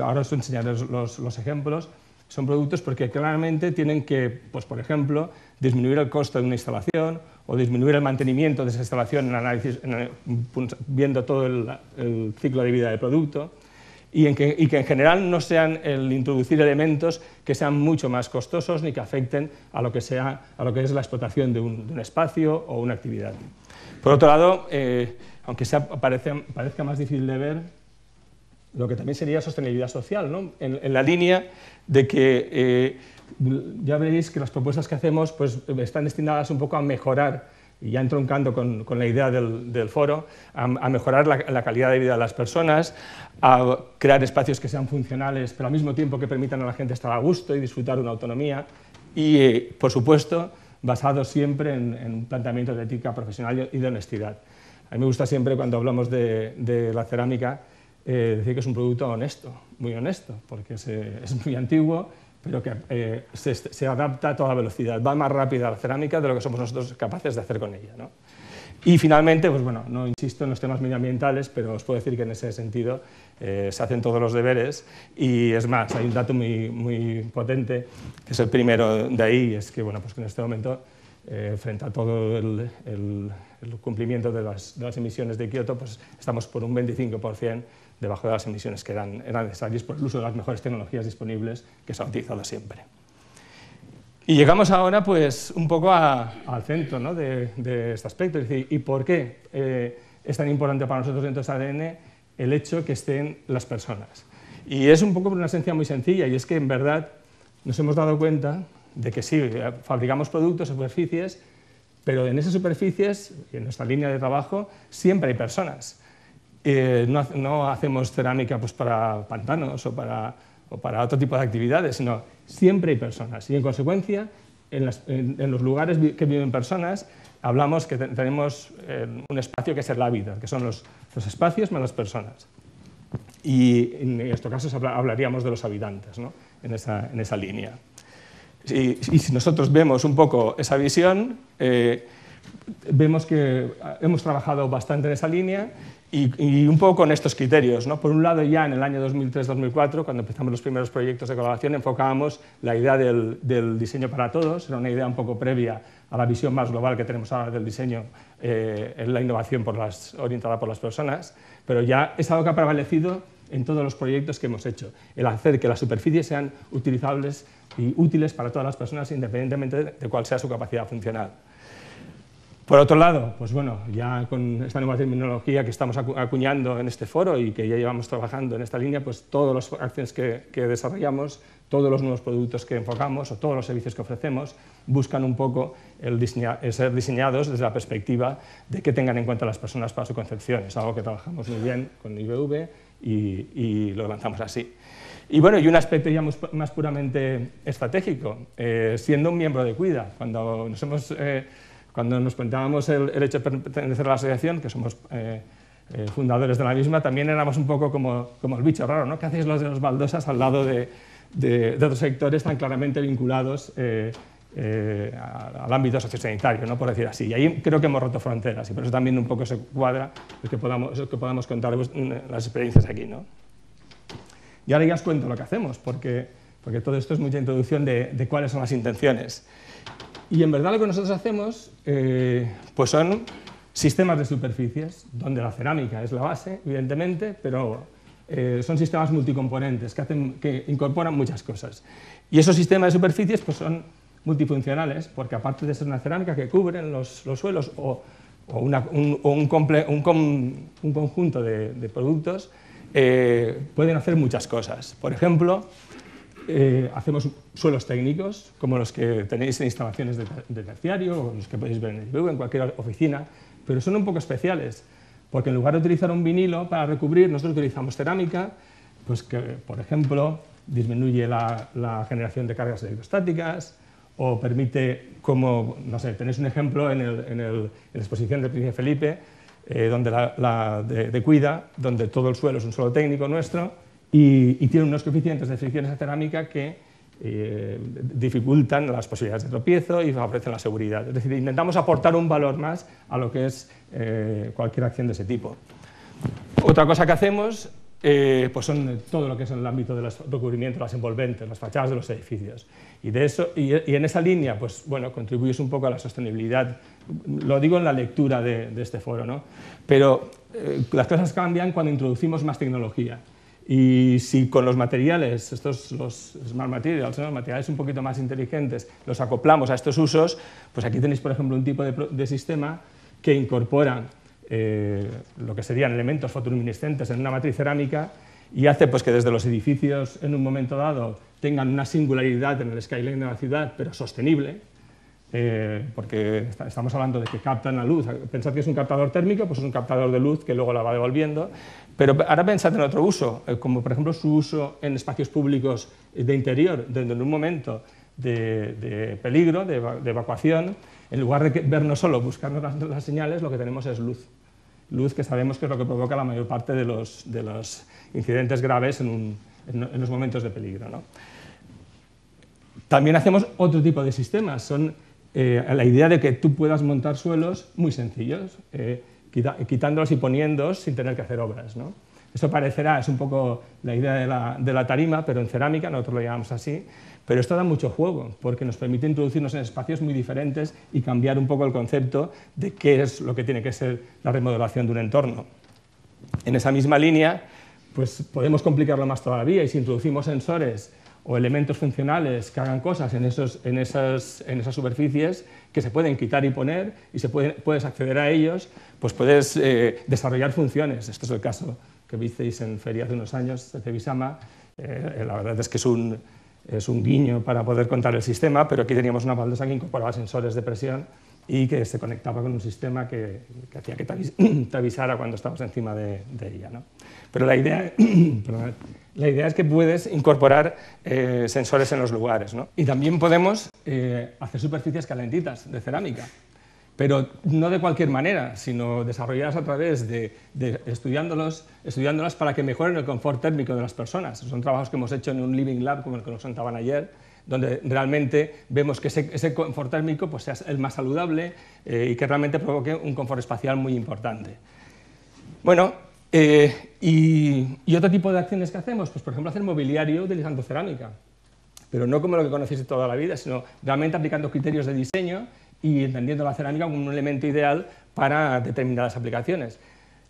ahora os enseñaré los, los ejemplos, son productos porque claramente tienen que, pues, por ejemplo, disminuir el costo de una instalación o disminuir el mantenimiento de esa instalación en análisis, pues, viendo todo el, ciclo de vida del producto y, que, en general no sean el introducir elementos que sean mucho más costosos ni que afecten a lo que, sea, a lo que es la explotación de un, espacio o una actividad. Por otro lado, eh, aunque parezca más difícil de ver, lo que también sería sostenibilidad social, ¿no? en, la línea de que eh, ya veréis que las propuestas que hacemos pues, están destinadas un poco a mejorar y ya entroncando con, la idea del, foro, a, mejorar la, calidad de vida de las personas, a crear espacios que sean funcionales, pero al mismo tiempo que permitan a la gente estar a gusto y disfrutar de una autonomía, y, eh, por supuesto, basado siempre en, un planteamiento de ética profesional y de honestidad. A mí me gusta siempre cuando hablamos de, la cerámica eh, decir que es un producto honesto, muy honesto, porque es eh, muy antiguo pero que eh, se, adapta a toda velocidad, va más rápida la cerámica de lo que somos nosotros capaces de hacer con ella. ¿no? Y finalmente, pues bueno, no insisto en los temas medioambientales, pero os puedo decir que en ese sentido eh, se hacen todos los deberes y es más, hay un dato muy, muy potente, que es el primero de ahí, es que bueno, pues en este momento, eh, frente a todo el, cumplimiento de las, emisiones de Kioto, pues estamos por un 25% debajo de las emisiones que eran, necesarias por el uso de las mejores tecnologías disponibles que se ha utilizado siempre. Y llegamos ahora pues un poco al centro de, este aspecto, ¿y por qué eh, es tan importante para nosotros dentro de este ADN el hecho que estén las personas? Y es un poco por una esencia muy sencilla, y es que en verdad nos hemos dado cuenta de que sí, eh, fabricamos productos, superficies, pero en esas superficies, en nuestra línea de trabajo, siempre hay personas. Eh, no, hacemos cerámica pues, para pantanos o para, o para, otro tipo de actividades, sino siempre hay personas. Y en consecuencia, en, los lugares que viven personas, hablamos que tenemos eh, un espacio que es el vida que son los, los espacios más las personas. Y en este caso hablaríamos de los habitantes, ¿no? en, esa, en, esa, línea. Y, si nosotros vemos un poco esa visión, eh, vemos que hemos trabajado bastante en esa línea y, un poco con estos criterios. Por un lado, ya en el año 2003-2004, cuando empezamos los primeros proyectos de colaboración, enfocábamos la idea del, diseño para todos, era una idea un poco previa a la visión más global que tenemos ahora del diseño eh, en la innovación orientada por las personas, pero ya es algo que ha prevalecido en todos los proyectos que hemos hecho, el hacer que las superficies sean utilizables y útiles para todas las personas independientemente de cuál sea su capacidad funcional. Por otro lado, pues bueno, ya con esta nueva terminología que estamos acuñando en este foro y que ya llevamos trabajando en esta línea, pues todos las acciones que, desarrollamos, todos los nuevos productos que enfocamos o todos los servicios que ofrecemos buscan un poco el ser diseñados desde la perspectiva de que tengan en cuenta las personas para su concepción. Es algo que trabajamos muy bien con IBV y, lo lanzamos así. Y bueno, y un aspecto ya más puramente estratégico, eh, siendo un miembro de Cuida, cuando nos hemos... Eh, cuando nos planteábamos el, hecho de pertenecer a la asociación, que somos eh, eh, fundadores de la misma, también éramos un poco como, el bicho raro, ¿no? ¿Qué hacéis los de los baldosas al lado de, de, otros sectores tan claramente vinculados eh, al ámbito sociosanitario, ¿no? por decir así. Y ahí creo que hemos roto fronteras y por eso también un poco se cuadra el que podamos, que podamos contar pues, mm, las experiencias aquí. ¿no? Y ahora ya os cuento lo que hacemos, porque, porque todo esto es mucha introducción de cuáles son las intenciones. Y en verdad lo que nosotros hacemos eh, pues son sistemas de superficies, donde la cerámica es la base, evidentemente, pero eh, son sistemas multicomponentes que, que incorporan muchas cosas. Y esos sistemas de superficies pues, son multifuncionales, porque aparte de ser una cerámica que cubren los, suelos o, un, un, conjunto de, productos, eh, pueden hacer muchas cosas. Por ejemplo, eh, hacemos suelos técnicos, como los que tenéis en instalaciones de, terciario o los que podéis ver en el IBU, en cualquier oficina, pero son un poco especiales, porque en lugar de utilizar un vinilo para recubrir, nosotros utilizamos cerámica, pues que, por ejemplo, disminuye la, generación de cargas electrostáticas o permite, como, no sé, tenéis un ejemplo en, el, en, el, la exposición del Príncipe Felipe, eh, donde la, de Cuida, donde todo el suelo es un suelo técnico nuestro, y, tiene unos coeficientes de fricción esa cerámica que eh, dificultan las posibilidades de tropiezo y favorecen la seguridad. Es decir, intentamos aportar un valor más a lo que es eh, cualquier acción de ese tipo. Otra cosa que hacemos eh, pues son todo lo que es en el ámbito de los recubrimientos, las envolventes, las fachadas de los edificios. Y, de eso, y, en esa línea, pues bueno, contribuyes un poco a la sostenibilidad. Lo digo en la lectura de, este foro, ¿no? Pero las cosas cambian cuando introducimos más tecnología. Y si con los materiales, estos los smart los materiales un poquito más inteligentes, los acoplamos a estos usos, pues aquí tenéis, por ejemplo, un tipo de, sistema que incorpora eh, lo que serían elementos fotoluminiscentes en una matriz cerámica y hace pues, que desde los edificios, en un momento dado, tengan una singularidad en el skyline de la ciudad, pero sostenible, eh, porque estamos hablando de que captan la luz. Pensad que es un captador térmico, pues es un captador de luz que luego la va devolviendo. Pero ahora pensad en otro uso, eh, como por ejemplo su uso en espacios públicos de interior, donde en un momento de, peligro, de, evacuación, en lugar de vernos solo buscarnos las, señales, lo que tenemos es luz. Luz que sabemos que es lo que provoca la mayor parte de los, de incidentes graves en, un, en, los momentos de peligro. ¿no? También hacemos otro tipo de sistemas, son eh, la idea de que tú puedas montar suelos muy sencillos, eh, quitándolos y poniéndolos sin tener que hacer obras. Eso parecerá, es un poco la idea de la, de la, tarima, pero en cerámica, nosotros lo llamamos así, pero esto da mucho juego, porque nos permite introducirnos en espacios muy diferentes y cambiar un poco el concepto de qué es lo que tiene que ser la remodelación de un entorno. En esa misma línea, pues podemos complicarlo más todavía y si introducimos sensores o elementos funcionales que hagan cosas en, esas, superficies que se pueden quitar y poner y se pueden, puedes acceder a ellos, pues puedes eh, desarrollar funciones. Este es el caso que visteis en Feria hace unos años de Cebisama. Eh, la verdad es que es un, es un guiño para poder contar el sistema, pero aquí teníamos una baldosa que incorporaba sensores de presión y que se conectaba con un sistema que, hacía que te, avisara cuando estabas encima de, ella. Pero la idea, es que puedes incorporar eh, sensores en los lugares. Y también podemos eh, hacer superficies calentitas de cerámica, pero no de cualquier manera, sino desarrolladas a través de, de estudiándolos, estudiándolas para que mejoren el confort térmico de las personas. Son trabajos que hemos hecho en un living lab como el que nos contaban ayer, donde realmente vemos que ese, confort térmico pues, sea el más saludable eh, y que realmente provoque un confort espacial muy importante. Bueno, eh, y, otro tipo de acciones que hacemos, pues por ejemplo hacer mobiliario utilizando cerámica, pero no como lo que conocéis toda la vida, sino realmente aplicando criterios de diseño y entendiendo la cerámica como un elemento ideal para determinadas aplicaciones.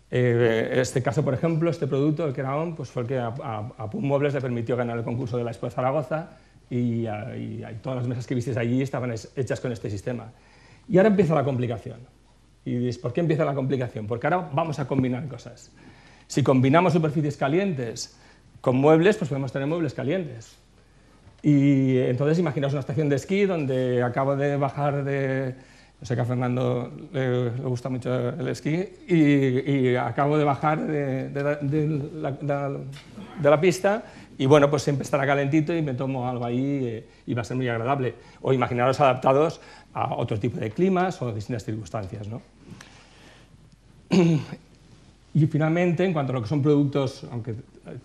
Eh, este caso, por ejemplo, este producto, el graon, pues fue el que a, a, Muebles le permitió ganar el concurso de la Expo de Zaragoza, y, todas las mesas que visteis allí estaban hechas con este sistema. Y ahora empieza la complicación. Y dices, ¿por qué empieza la complicación? Porque ahora vamos a combinar cosas. Si combinamos superficies calientes con muebles, pues podemos tener muebles calientes. Y entonces imaginaos una estación de esquí donde acabo de bajar de... No sé que a Fernando le, gusta mucho el esquí y, acabo de bajar de, de la pista y bueno, pues siempre estará calentito y me tomo algo ahí eh, y va a ser muy agradable. O imaginaros adaptados a otro tipo de climas o distintas circunstancias. Y finalmente, en cuanto a lo que son productos, aunque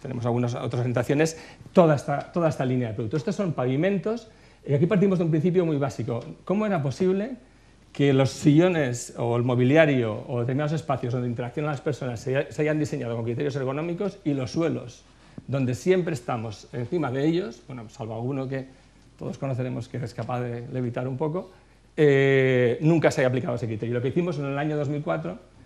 tenemos algunas otras orientaciones, toda esta, toda esta línea de productos. Estos son pavimentos, y aquí partimos de un principio muy básico. ¿Cómo era posible que los sillones o el mobiliario o determinados espacios donde interaccionan las personas se hayan diseñado con criterios ergonómicos y los suelos donde siempre estamos encima de ellos, bueno, salvo alguno que todos conoceremos que es capaz de levitar un poco, eh, nunca se haya aplicado ese criterio. Lo que hicimos en el año 2004,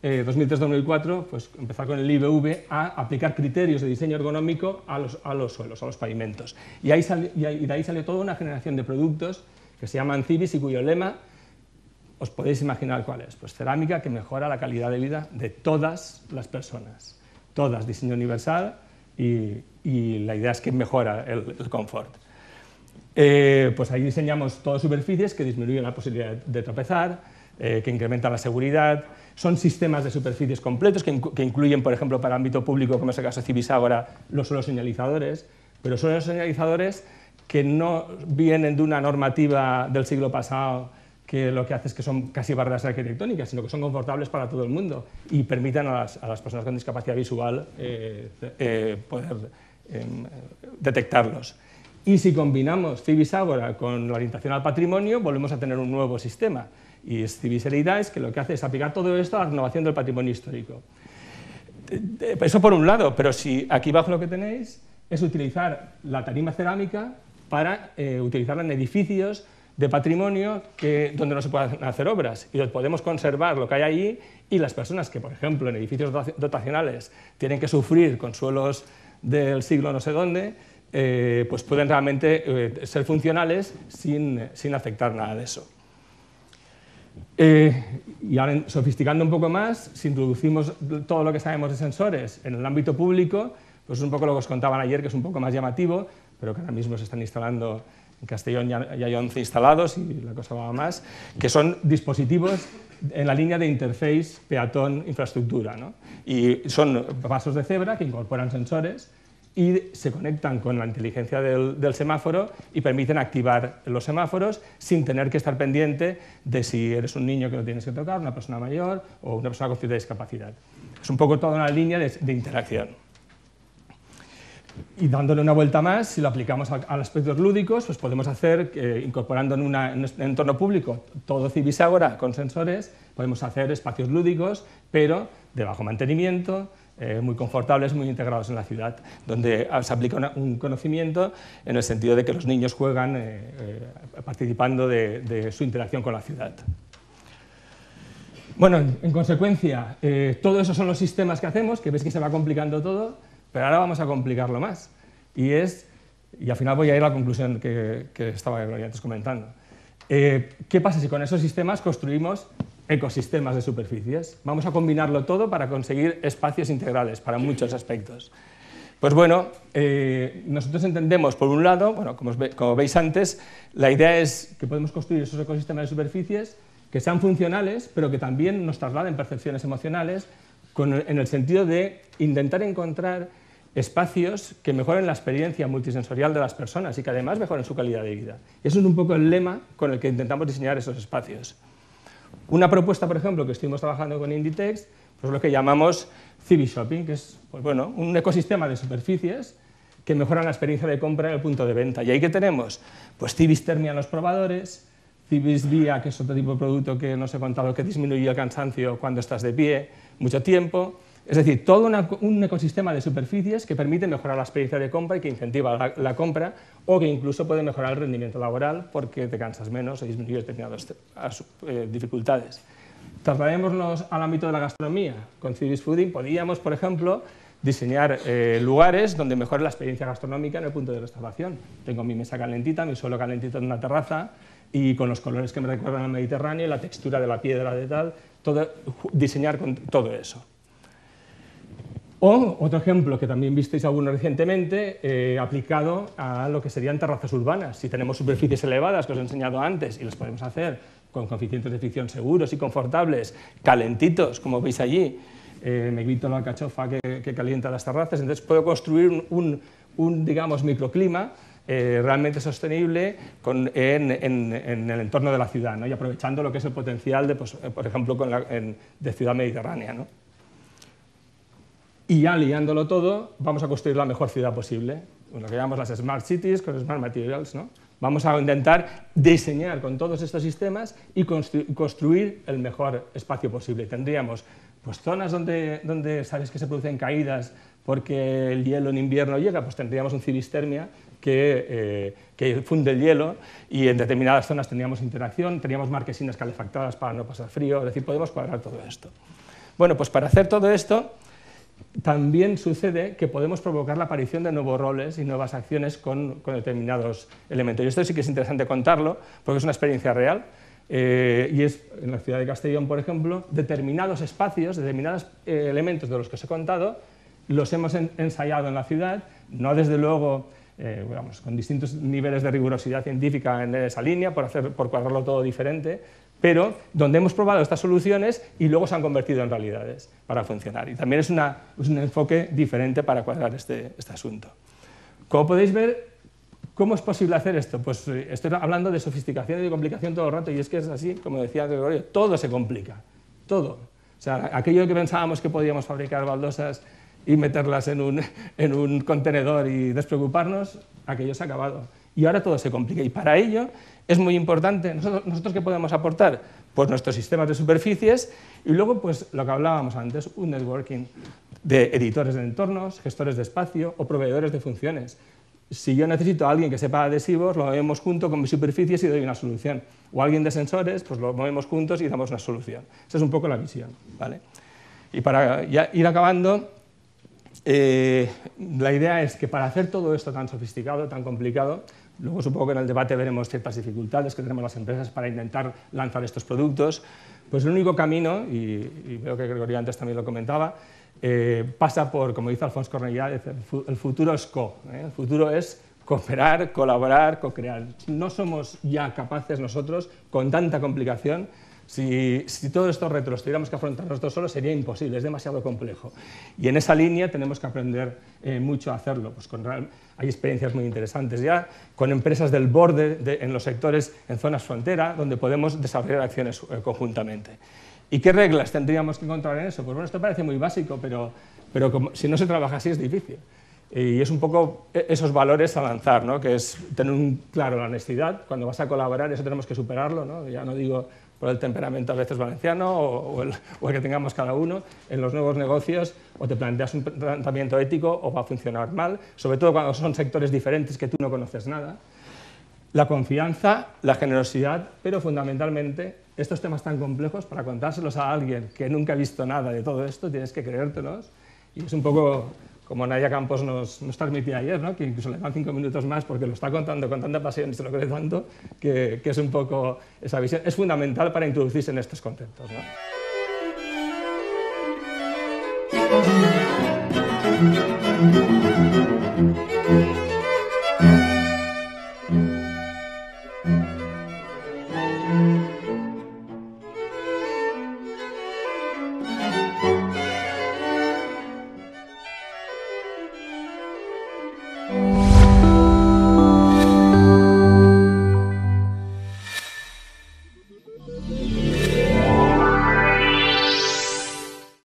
2003-2004, eh, pues empezar con el IBV a aplicar criterios de diseño ergonómico a los, suelos, a los pavimentos. Y, ahí de ahí salió toda una generación de productos que se llaman CIVIS y cuyo lema os podéis imaginar cuál es. Pues cerámica que mejora la calidad de vida de todas las personas. Todas, diseño universal, y, la idea es que mejora el, confort. Eh, pues ahí diseñamos todas superficies que disminuyen la posibilidad de tropezar, eh, que incrementan la seguridad. Son sistemas de superficies completos que, incluyen, por ejemplo, para ámbito público, como es el caso de ahora, los señalizadores, pero son señalizadores que no vienen de una normativa del siglo pasado que lo que hace es que son casi barreras arquitectónicas, sino que son confortables para todo el mundo y permitan a las, personas con discapacidad visual eh, eh, poder em, detectarlos. Y si combinamos civis Agora con la orientación al patrimonio, volvemos a tener un nuevo sistema. Y Cibis es que lo que hace es aplicar todo esto a la renovación del patrimonio histórico. Eh, eso por un lado, pero si aquí abajo lo que tenéis es utilizar la tarima cerámica para utilizarla en edificios de patrimonio que, donde no se puedan hacer obras y podemos conservar lo que hay ahí y las personas que, por ejemplo, en edificios dotacionales tienen que sufrir con suelos del siglo no sé dónde, eh, pues pueden realmente eh, ser funcionales sin, afectar nada de eso. Eh, y ahora, sofisticando un poco más, si introducimos todo lo que sabemos de sensores en el ámbito público, pues un poco lo que os contaban ayer, que es un poco más llamativo, pero que ahora mismo se están instalando en Castellón ya, hay 11 instalados y la cosa va más, que son dispositivos en la línea de interface peatón-infraestructura. Y son vasos de cebra que incorporan sensores y se conectan con la inteligencia del, semáforo y permiten activar los semáforos sin tener que estar pendiente de si eres un niño que lo tienes que tocar, una persona mayor o una persona con cierta discapacidad. Es un poco toda una línea de interacción. Y dándole una vuelta más, si lo aplicamos a, los aspectos lúdicos, pues podemos hacer, incorporando en, un entorno público todo Cibisagora con sensores, podemos hacer espacios lúdicos, pero de bajo mantenimiento, eh, muy confortables, muy integrados en la ciudad, donde se aplica un conocimiento en el sentido de que los niños juegan eh, eh, participando de, su interacción con la ciudad. Bueno, en, consecuencia, todos esos son los sistemas que hacemos, que ves que se va complicando todo, pero ahora vamos a complicarlo más. Y es, y al final voy a ir a la conclusión que, estaba antes comentando. Eh, ¿Qué pasa si con esos sistemas construimos ecosistemas de superficies? Vamos a combinarlo todo para conseguir espacios integrales para muchos aspectos. Pues bueno, eh, nosotros entendemos, por un lado, bueno, como, veis antes, la idea es que podemos construir esos ecosistemas de superficies que sean funcionales, pero que también nos trasladen percepciones emocionales en el sentido de intentar encontrar espacios que mejoren la experiencia multisensorial de las personas y que además mejoren su calidad de vida. Eso es un poco el lema con el que intentamos diseñar esos espacios. Una propuesta, por ejemplo, que estuvimos trabajando con Inditex, pues lo que llamamos Civi Shopping, que es pues bueno, un ecosistema de superficies que mejoran la experiencia de compra en el punto de venta. ¿Y ahí que tenemos? Pues Civis Termia en los probadores, Civis Vía, que es otro tipo de producto que no os he contado, que disminuye el cansancio cuando estás de pie mucho tiempo, es decir, todo un ecosistema de superficies que permite mejorar la experiencia de compra y que incentiva la, compra o que incluso puede mejorar el rendimiento laboral porque te cansas menos y disminuyes determinadas eh, eh, dificultades. Trasladémonos al ámbito de la gastronomía. Con Civis Fooding podíamos, por ejemplo, diseñar eh, lugares donde mejore la experiencia gastronómica en el punto de restauración. Tengo mi mesa calentita, mi suelo calentito en una terraza y con los colores que me recuerdan al Mediterráneo, la textura de la piedra de tal, todo, diseñar con todo eso. O otro ejemplo que también visteis alguno recientemente, eh, aplicado a lo que serían terrazas urbanas. Si tenemos superficies elevadas que os he enseñado antes y las podemos hacer con coeficientes de fricción seguros y confortables, calentitos, como veis allí, eh, me grito la cachofa que, calienta las terrazas, entonces puedo construir un, digamos, microclima eh, realmente sostenible en, el entorno de la ciudad ¿no? y aprovechando lo que es el potencial, de, pues, por ejemplo, de ciudad mediterránea. ¿no? Y ya liándolo todo, vamos a construir la mejor ciudad posible, lo que llamamos las Smart Cities con Smart Materials. Vamos a intentar diseñar con todos estos sistemas y construir el mejor espacio posible. Tendríamos pues, zonas donde, donde sabes que se producen caídas porque el hielo en invierno llega, pues tendríamos un ciristermia que, eh, que, funde el hielo y en determinadas zonas tendríamos interacción, teníamos marquesinas calefactadas para no pasar frío, es decir, podemos cuadrar todo esto. Bueno, pues para hacer todo esto también sucede que podemos provocar la aparición de nuevos roles y nuevas acciones con, determinados elementos. Y esto sí que es interesante contarlo, porque es una experiencia real. Eh, y es en la ciudad de Castellón, por ejemplo, determinados espacios, determinados eh, elementos de los que os he contado, los hemos ensayado en la ciudad, no desde luego eh, con distintos niveles de rigurosidad científica en esa línea, por, hacer, por cuadrarlo todo diferente, pero donde hemos probado estas soluciones y luego se han convertido en realidades para funcionar. Y también es, un enfoque diferente para cuadrar este, este, asunto. Como podéis ver, ¿cómo es posible hacer esto? Pues eh, estoy hablando de sofisticación y de complicación todo el rato, y es que es así, como decía Gregorio, todo se complica, todo. O sea, aquello que pensábamos que podíamos fabricar baldosas y meterlas en un contenedor y despreocuparnos, aquello se ha acabado y ahora todo se complica. Y para ello es muy importante, ¿nosotros, qué podemos aportar? Pues nuestros sistemas de superficies y luego pues lo que hablábamos antes, un networking de editores de entornos, gestores de espacio o proveedores de funciones. Si yo necesito a alguien que sepa adhesivos, lo movemos junto con mis superficies y doy una solución. O alguien de sensores, pues lo movemos juntos y damos una solución. Esa es un poco la visión. ¿vale? Y para ir acabando, eh, la idea es que para hacer todo esto tan sofisticado, tan complicado, Luego supongo que en el debate veremos ciertas dificultades que tenemos las empresas para intentar lanzar estos productos. Pues el único camino, y, creo veo que Gregorio antes también lo comentaba, eh, pasa por, como dice Alfonso Cornellá, el futuro es co. ¿eh? El futuro es cooperar, colaborar, co-crear. No somos ya capaces nosotros, con tanta complicación, si, todos estos retos los tuviéramos que afrontar nosotros solos sería imposible, es demasiado complejo. Y en esa línea tenemos que aprender eh, mucho a hacerlo. Pues con, hay experiencias muy interesantes ya con empresas del borde en los sectores, en zonas fronteras, donde podemos desarrollar acciones eh, conjuntamente. ¿Y qué reglas tendríamos que encontrar en eso? Pues bueno, esto parece muy básico, pero, si no se trabaja así es difícil. Eh, y es un poco esos valores a lanzar, que es tener un, claro la honestidad, cuando vas a colaborar eso tenemos que superarlo, ¿no? ya no digo por el temperamento a veces valenciano o, el, que tengamos cada uno en los nuevos negocios, o te planteas un planteamiento ético o va a funcionar mal, sobre todo cuando son sectores diferentes que tú no conoces nada. La confianza, la generosidad, pero fundamentalmente estos temas tan complejos, para contárselos a alguien que nunca ha visto nada de todo esto, tienes que creértelos. Y es un poco como Nadia Campos nos, nos transmitía ayer, ¿no? que incluso le dan cinco minutos más porque lo está contando con tanta pasión y se lo cree tanto, que, es un poco esa visión. Es fundamental para introducirse en estos conceptos. ¿no?